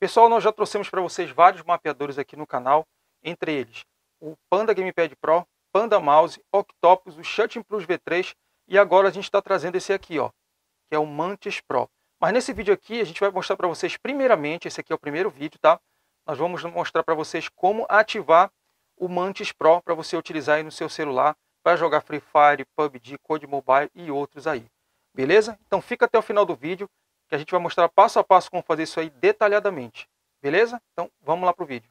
Pessoal, nós já trouxemos para vocês vários mapeadores aqui no canal, entre eles o Panda Gamepad Pro, Panda Mouse, Octopus, o Shutting Plus V3 e agora a gente está trazendo esse aqui, ó, que é o Mantis Pro. Mas nesse vídeo aqui a gente vai mostrar para vocês primeiramente, esse aqui é o primeiro vídeo, tá? Nós vamos mostrar para vocês como ativar o Mantis Pro para você utilizar aí no seu celular para jogar Free Fire, PUBG, Code Mobile e outros aí. Beleza? Então fica até o final do vídeo que a gente vai mostrar passo a passo como fazer isso aí detalhadamente. Beleza? Então vamos lá para o vídeo.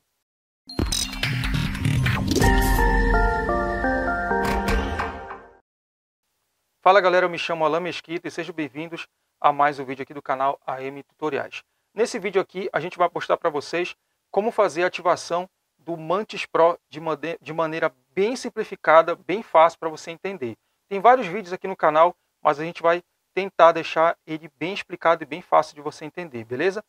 Fala galera, eu me chamo Alain Mesquita e sejam bem-vindos a mais um vídeo aqui do canal AM Tutoriais. Nesse vídeo aqui a gente vai mostrar para vocês como fazer a ativação do Mantis Pro de, de maneira bem simplificada, bem fácil para você entender. Tem vários vídeos aqui no canal, mas a gente vai tentar deixar ele bem explicado e bem fácil de você entender, beleza?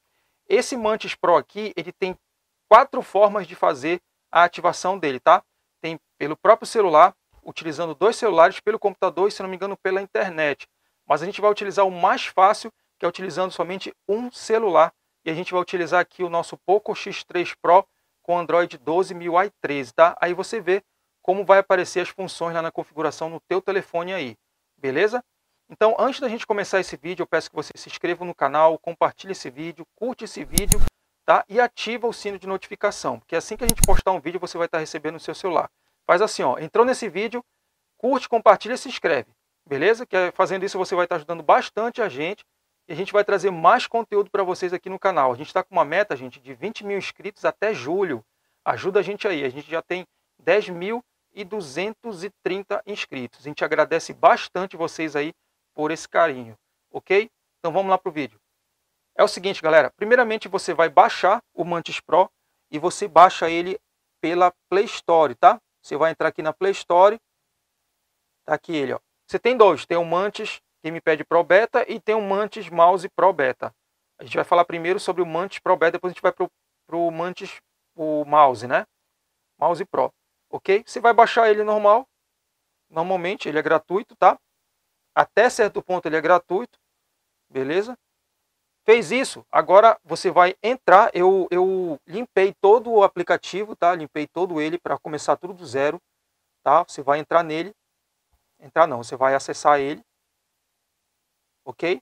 Esse Mantis Pro aqui, ele tem quatro formas de fazer a ativação dele, tá? Tem pelo próprio celular, utilizando dois celulares, pelo computador e, se não me engano, pela internet. Mas a gente vai utilizar o mais fácil, que é utilizando somente um celular. E a gente vai utilizar aqui o nosso Poco X3 Pro com Android 12 i 13, tá? Aí você vê como vai aparecer as funções lá na configuração no teu telefone aí, beleza? Então, antes da gente começar esse vídeo, eu peço que você se inscreva no canal, compartilhe esse vídeo, curte esse vídeo tá? e ativa o sino de notificação, porque assim que a gente postar um vídeo, você vai estar recebendo no seu celular. Faz assim, ó, entrou nesse vídeo, curte, compartilha e se inscreve, beleza? Que eh, fazendo isso você vai estar ajudando bastante a gente e a gente vai trazer mais conteúdo para vocês aqui no canal. A gente está com uma meta, gente, de 20 mil inscritos até julho. Ajuda a gente aí, a gente já tem 10 mil e 230 inscritos. A gente agradece bastante vocês aí por esse carinho, ok? Então vamos lá para o vídeo. É o seguinte, galera. Primeiramente, você vai baixar o Mantis Pro e você baixa ele pela Play Store, tá? Você vai entrar aqui na Play Store. Tá aqui ele, ó. Você tem dois. Tem o Mantis Gamepad Pro Beta e tem o Mantis Mouse Pro Beta. A gente vai falar primeiro sobre o Mantis Pro Beta, depois a gente vai para pro Mantis, o mouse, né? Mouse Pro, ok? Você vai baixar ele normal. Normalmente, ele é gratuito, tá? Até certo ponto ele é gratuito, beleza? Fez isso, agora você vai entrar. Eu, eu limpei todo o aplicativo, tá? Limpei todo ele para começar tudo do zero, tá? Você vai entrar nele, entrar não, você vai acessar ele, ok?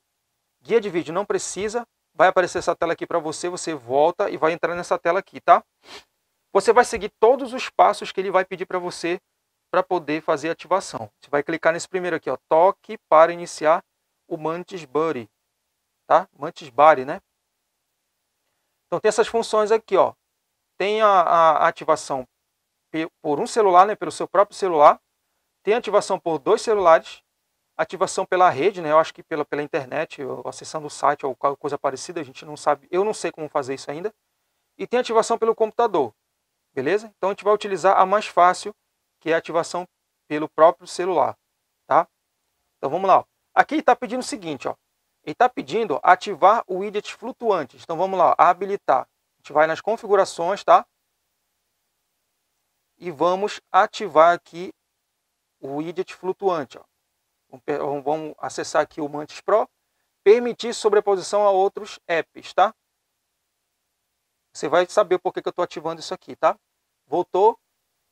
Guia de vídeo não precisa, vai aparecer essa tela aqui para você, você volta e vai entrar nessa tela aqui, tá? Você vai seguir todos os passos que ele vai pedir para você para poder fazer a ativação. Você vai clicar nesse primeiro aqui, ó, toque para iniciar o Mantis Buddy, tá? Mantis Buddy, né? Então tem essas funções aqui, ó. Tem a, a ativação por um celular, né, pelo seu próprio celular. Tem ativação por dois celulares, ativação pela rede, né? Eu acho que pela, pela internet, acessando o site ou qualquer coisa parecida, a gente não sabe, eu não sei como fazer isso ainda. E tem ativação pelo computador, beleza? Então a gente vai utilizar a mais fácil, que é a ativação pelo próprio celular, tá? Então vamos lá. Aqui está pedindo o seguinte, ó. Ele está pedindo ativar o widget flutuante. Então vamos lá, habilitar. A gente vai nas configurações, tá? E vamos ativar aqui o widget flutuante. Ó. Vamos, vamos acessar aqui o Mantis Pro. Permitir sobreposição a outros apps, tá? Você vai saber por que, que eu estou ativando isso aqui, tá? Voltou,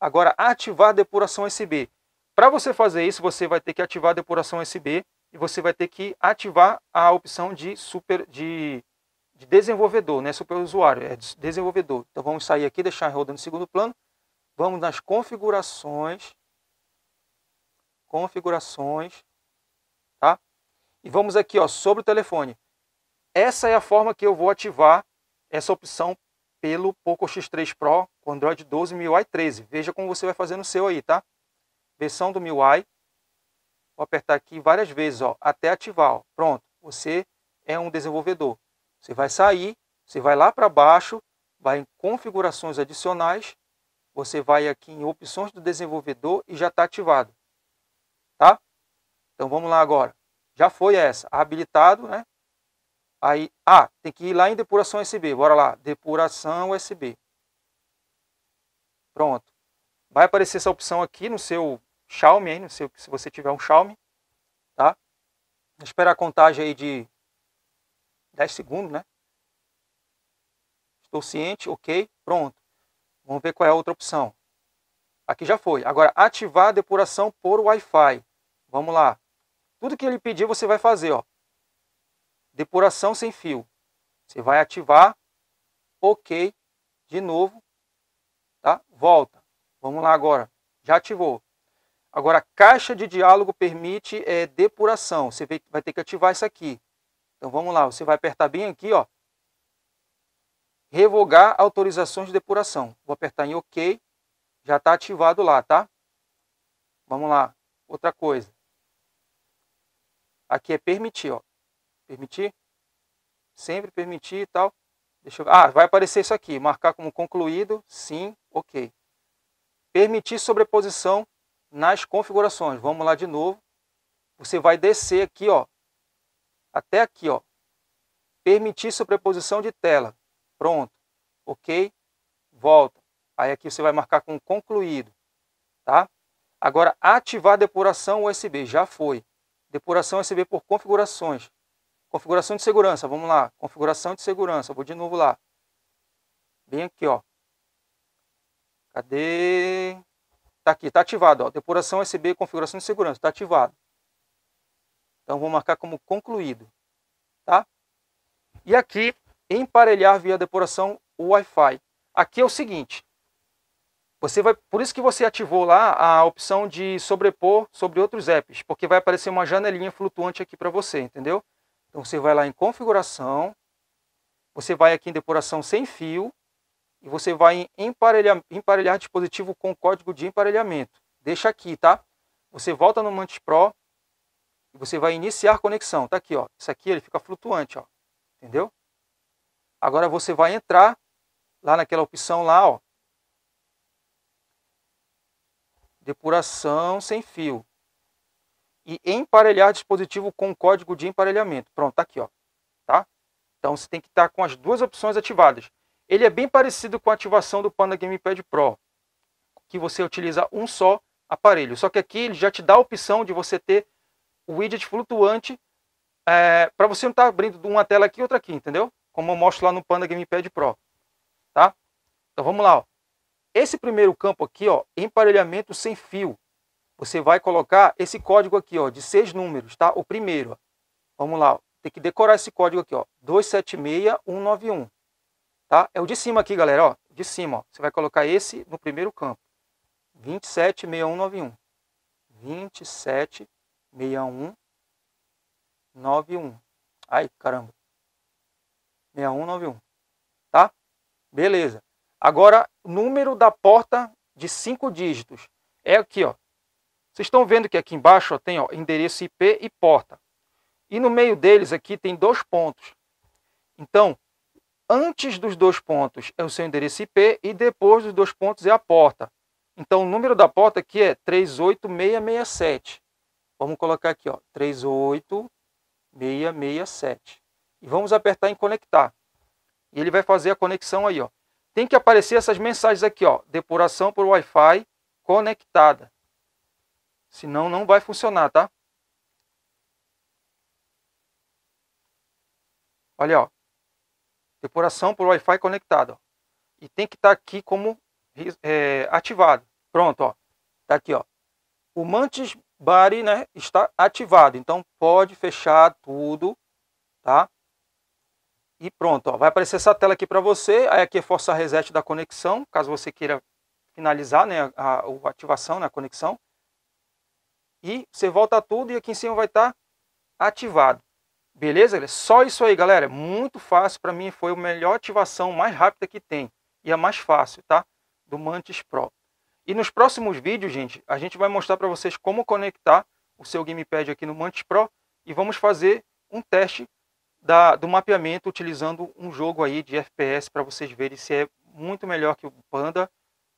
Agora, ativar depuração SB. Para você fazer isso, você vai ter que ativar a depuração SB e você vai ter que ativar a opção de super de, de desenvolvedor, né? Super usuário, é desenvolvedor. Então vamos sair aqui, deixar rodando em segundo plano. Vamos nas configurações, configurações, tá? E vamos aqui, ó, sobre o telefone. Essa é a forma que eu vou ativar essa opção pelo Poco X3 Pro com Android 12 MIUI 13. Veja como você vai fazer no seu aí, tá? Versão do MIUI. Vou apertar aqui várias vezes, ó, até ativar. Ó. Pronto, você é um desenvolvedor. Você vai sair, você vai lá para baixo, vai em configurações adicionais, você vai aqui em opções do desenvolvedor e já está ativado. Tá? Então vamos lá agora. Já foi essa, habilitado, né? Aí, ah, tem que ir lá em depuração USB. Bora lá, depuração USB. Pronto. Vai aparecer essa opção aqui no seu Xiaomi, aí, no seu, se você tiver um Xiaomi, tá? Espera a contagem aí de 10 segundos, né? Estou ciente, ok, pronto. Vamos ver qual é a outra opção. Aqui já foi. Agora, ativar a depuração por Wi-Fi. Vamos lá. Tudo que ele pedir, você vai fazer, ó. Depuração sem fio. Você vai ativar, ok, de novo, Volta. Vamos lá agora. Já ativou. Agora, a caixa de diálogo permite é, depuração. Você vai ter que ativar isso aqui. Então, vamos lá. Você vai apertar bem aqui, ó. Revogar autorizações de depuração. Vou apertar em OK. Já está ativado lá, tá? Vamos lá. Outra coisa. Aqui é permitir, ó. Permitir. Sempre permitir e tal. Deixa eu... Ah, vai aparecer isso aqui. Marcar como concluído. Sim. Ok. Permitir sobreposição nas configurações. Vamos lá de novo. Você vai descer aqui, ó, até aqui, ó. Permitir sobreposição de tela. Pronto. Ok. Volta. Aí aqui você vai marcar com concluído, tá? Agora, ativar depuração USB. Já foi. Depuração USB por configurações. Configuração de segurança, vamos lá. Configuração de segurança, vou de novo lá. Bem aqui, ó. Cadê? Tá aqui, tá ativado, ó. Depuração USB, configuração de segurança, tá ativado. Então vou marcar como concluído, tá? E aqui, emparelhar via depuração Wi-Fi. Aqui é o seguinte, você vai, por isso que você ativou lá a opção de sobrepor sobre outros apps, porque vai aparecer uma janelinha flutuante aqui para você, entendeu? Então você vai lá em configuração, você vai aqui em depuração sem fio, e você vai emparelhar, emparelhar dispositivo com código de emparelhamento. Deixa aqui, tá? Você volta no Mantis Pro e você vai iniciar conexão. Tá aqui, ó. Isso aqui ele fica flutuante, ó. Entendeu? Agora você vai entrar lá naquela opção lá, ó. Depuração sem fio. E emparelhar dispositivo com código de emparelhamento. Pronto, tá aqui, ó. Tá? Então você tem que estar com as duas opções ativadas. Ele é bem parecido com a ativação do Panda Gamepad Pro, que você utiliza um só aparelho. Só que aqui ele já te dá a opção de você ter o widget flutuante é, eh, para você não estar tá abrindo uma tela aqui e outra aqui, entendeu? Como eu mostro lá no Panda Gamepad Pro. Tá? Então vamos lá. Ó. Esse primeiro campo aqui, ó, emparelhamento sem fio. Você vai colocar esse código aqui, ó, de seis números, tá? O primeiro. Ó. Vamos lá, ó. tem que decorar esse código aqui, ó, 276191. Tá? É o de cima aqui, galera. Ó, de cima. Ó. Você vai colocar esse no primeiro campo. 276191. 276191. Ai, caramba. 6191. Tá? Beleza. Agora, número da porta de cinco dígitos. É aqui, ó. Vocês estão vendo que aqui embaixo ó, tem ó, endereço IP e porta. E no meio deles aqui tem dois pontos. Então, antes dos dois pontos é o seu endereço IP e depois dos dois pontos é a porta. Então, o número da porta aqui é 38667. Vamos colocar aqui, ó, 38667. E vamos apertar em conectar. E ele vai fazer a conexão aí, ó. Tem que aparecer essas mensagens aqui, ó, depuração por Wi-Fi conectada. Senão não vai funcionar, tá? Olha, ó, Depuração por Wi-Fi conectado. E tem que estar tá aqui como é, ativado. Pronto, ó. Tá aqui, ó. O Mantis Bari, né, está ativado. Então pode fechar tudo, tá? E pronto, ó, vai aparecer essa tela aqui para você. Aí aqui é força reset da conexão, caso você queira finalizar, né, a, a ativação na né, conexão. E você volta tudo e aqui em cima vai estar tá ativado. Beleza? Só isso aí, galera. Muito fácil para mim. Foi a melhor ativação mais rápida que tem. E a mais fácil, tá? Do Mantis Pro. E nos próximos vídeos, gente, a gente vai mostrar para vocês como conectar o seu gamepad aqui no Mantis Pro. E vamos fazer um teste da, do mapeamento utilizando um jogo aí de FPS para vocês verem se é muito melhor que o Panda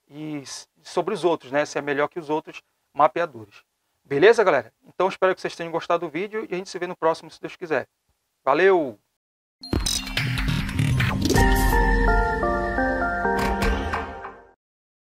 e sobre os outros, né? Se é melhor que os outros mapeadores. Beleza, galera? Então espero que vocês tenham gostado do vídeo e a gente se vê no próximo, se Deus quiser. Valeu!